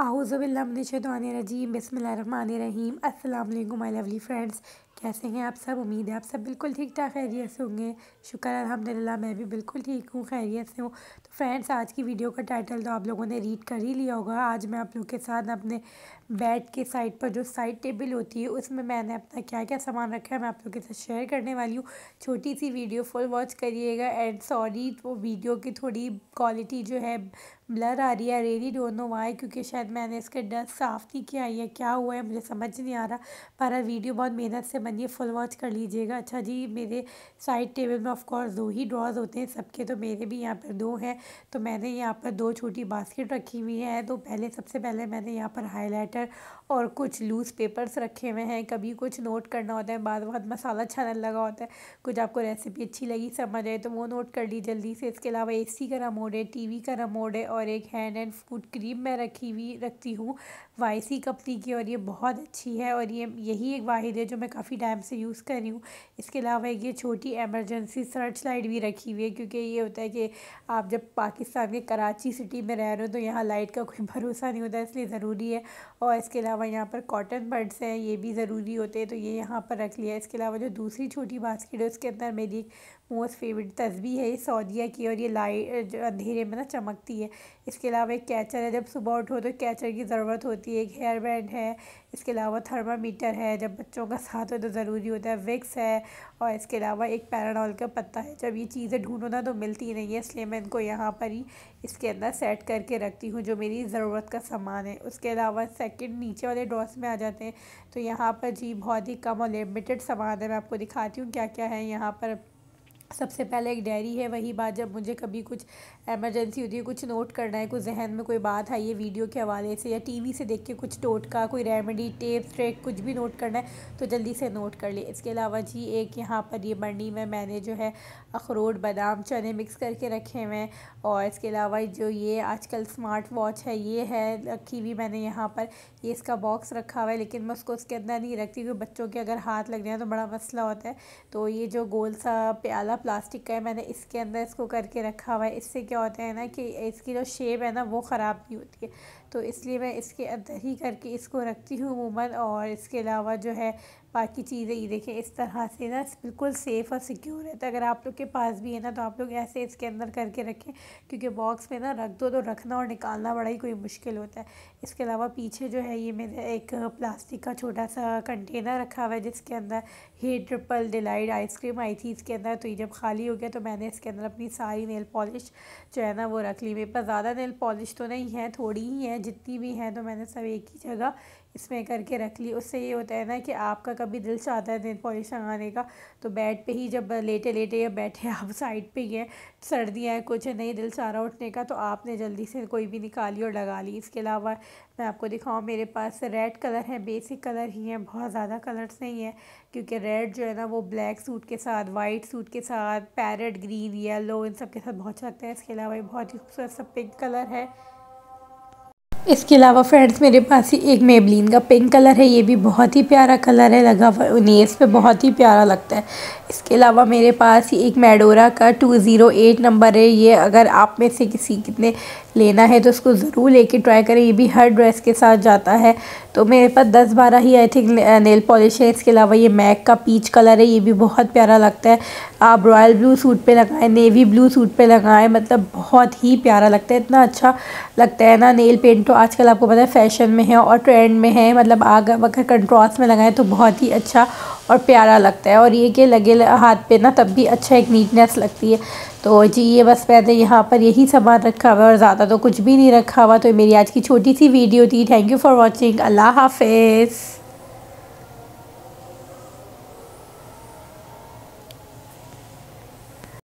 आउज़बिल्लाशैदानरजीम बसमीम अल्लाम my lovely friends कैसे हैं आप सब उम्मीद है आप सब बिल्कुल ठीक ठाक खैरियत से होंगे शुक्र अलहमदिल्ला मैं भी बिल्कुल ठीक हूँ खैरियत से हूँ तो फ्रेंड्स आज की वीडियो का टाइटल तो आप लोगों ने रीड कर ही लिया होगा आज मैं आप लोग के साथ अपने बेड के साइड पर जो साइड टेबल होती है उसमें मैंने अपना क्या क्या सामान रखा है मैं आप लोग के साथ शेयर करने वाली हूँ छोटी सी वीडियो फुल वॉच करिएगा एंड सॉरी वो वीडियो की थोड़ी क्वालिटी जो है ब्लर आ रही है रेडी डोंट नो वाई क्योंकि शायद मैंने इसके डस्ट साफ़ नहीं किया है क्या हुआ है मुझे समझ नहीं आ रहा पर वीडियो बहुत मेहनत से बनी है फुल वॉच कर लीजिएगा अच्छा जी मेरे साइड टेबल में ऑफकोर्स दो ही ड्रॉज होते हैं सबके तो मेरे भी यहाँ पर दो हैं तो मैंने यहाँ पर दो छोटी बास्केट रखी हुई है तो पहले सबसे पहले मैंने यहाँ पर हाईलाइटर और कुछ लूज़ पेपर्स रखे हुए हैं कभी कुछ नोट करना होता है बाद बहुत मसाला नहीं लगा होता है कुछ आपको रेसिपी अच्छी लगी समझ आए तो वो नोट कर ली जल्दी से इसके अलावा ए का रमोड है टी का रमोड है और और एक हैंड एंड फूड क्रीम मैं रखी हुई रखती हूँ वाईसी कंपनी की और ये बहुत अच्छी है और ये यही एक वाहिद है जो मैं काफ़ी टाइम से यूज़ कर रही हूँ इसके अलावा एक ये छोटी एमरजेंसी सर्च लाइट भी रखी हुई है क्योंकि ये होता है कि आप जब पाकिस्तान के कराची सिटी में रह रहे हो तो यहाँ लाइट का कोई भरोसा नहीं होता इसलिए ज़रूरी है और इसके अलावा यहाँ पर कॉटन बर्ड्स हैं ये भी ज़रूरी होते हैं तो ये यहाँ पर रख लिया इसके अलावा जो दूसरी छोटी बास्केट है उसके अंदर मेरी एक मोस्ट फेवरेट तस्वीर है ये सऊदिया की और ये लाइट अंधेरे में ना चमकती है इसके अलावा एक कैचर है जब सुबह उठो तो कैचर की ज़रूरत होती है एक हेयर बैंड है इसके अलावा थर्मामीटर है जब बच्चों का साथ हो तो ज़रूरी होता है विक्स है और इसके अलावा एक पैराडॉल का पत्ता है जब ये चीज़ें ढूंढो ना तो मिलती नहीं है इसलिए मैं इनको यहाँ पर ही इसके अंदर सेट करके रखती हूँ जो मेरी ज़रूरत का सामान है उसके अलावा सेकेंड नीचे वाले ड्रॉस में आ जाते हैं तो यहाँ पर जी बहुत ही कम और लिमिटेड सामान है मैं आपको दिखाती हूँ क्या क्या है यहाँ पर सबसे पहले एक डायरी है वही बात जब मुझे कभी कुछ एमरजेंसी होती है कुछ नोट करना है कुछ जहन में कोई बात आई है वीडियो के हवाले से या टीवी से देख के कुछ टोटका कोई रेमेडी टेप ट्रेक कुछ भी नोट करना है तो जल्दी से नोट कर ले इसके अलावा जी एक यहाँ पर ये मंडी में मैंने जो है अखरोट बादाम चने मिक्स करके रखे हुए हैं और इसके अलावा जो ये आज स्मार्ट वॉच है ये है रखी हुई मैंने यहाँ पर ये इसका बॉक्स रखा हुआ है लेकिन मैं उसको उसके अंदर नहीं रखती क्योंकि बच्चों के अगर हाथ लग जाए तो बड़ा मसला होता है तो ये जो गोल सा प्याला प्लास्टिक का है मैंने इसके अंदर इसको करके रखा हुआ है इससे क्या होता है ना कि इसकी जो शेप है ना वो ख़राब नहीं होती है तो इसलिए मैं इसके अंदर ही करके इसको रखती हूँ उमूमा और इसके अलावा जो है बाकी चीज़ें ये देखें इस तरह से ना बिल्कुल सेफ़ और सिक्योर है तो अगर आप लोग के पास भी है ना तो आप लोग ऐसे इसके अंदर करके रखें क्योंकि बॉक्स में ना रख दो तो रखना और निकालना बड़ा ही कोई मुश्किल होता है इसके अलावा पीछे जो है ये मेरे एक प्लास्टिक का छोटा सा कंटेनर रखा हुआ है जिसके अंदर ही ट्रिपल डिलाइट आइसक्रीम आई थी इसके अंदर तो ये जब खाली हो गया तो मैंने इसके अंदर अपनी सारी नेल पॉलिश जो है ना वो रख ली मेरे पास ज़्यादा नेल पॉलिश तो नहीं है थोड़ी ही है जितनी भी हैं तो मैंने सब एक ही जगह इसमें करके रख ली उससे ये होता है ना कि आपका कभी दिल चाहता है नेल पॉलिश आने का तो बेड पे ही जब लेटे लेटे या बैठे आप साइड पे ही हैं सर्दियाँ हैं कुछ है नहीं दिल चाह रहा उठने का तो आपने जल्दी से कोई भी निकाली और लगा ली इसके अलावा मैं आपको दिखाऊँ मेरे पास रेड कलर है बेसिक कलर ही है बहुत ज़्यादा कलर्स नहीं है क्योंकि रेड जो है ना वो ब्लैक सूट के साथ वाइट सूट के साथ पैरट ग्रीन येलो इन सब के साथ बहुत अच्छा लगता है इसके अलावा बहुत ही खूबसूरत सब पिंक कलर है इसके अलावा फ्रेंड्स मेरे पास ही एक मेबलिन का पिंक कलर है ये भी बहुत ही प्यारा कलर है लगा हुआ उन्हें इस पर बहुत ही प्यारा लगता है इसके अलावा मेरे पास ही एक मेडोरा का टू ज़ीरो एट नंबर है ये अगर आप में से किसी कितने लेना है तो उसको ज़रूर लेके ट्राई करें ये भी हर ड्रेस के साथ जाता है तो मेरे पास दस बारह ही आई थिंक नेल पॉलिश है इसके अलावा ये मैक का पीच कलर है ये भी बहुत प्यारा लगता है आप रॉयल ब्लू सूट पे लगाएं नेवी ब्लू सूट पे लगाएं मतलब बहुत ही प्यारा लगता है इतना अच्छा लगता है ना नेल पेंट तो आजकल आपको पता है फैशन में है और ट्रेंड में है मतलब आग अगर कंट्रास्ट में लगाएं तो बहुत ही अच्छा और प्यारा लगता है और ये कि लगे हाथ पे ना तब भी अच्छा एक नीटनेस लगती है तो जी ये बस मैंने यहाँ पर यही सामान रखा हुआ है और ज़्यादा तो कुछ भी नहीं रखा हुआ तो मेरी आज की छोटी सी वीडियो थी थैंक यू फॉर वॉचिंग अल्लाह हाफिज़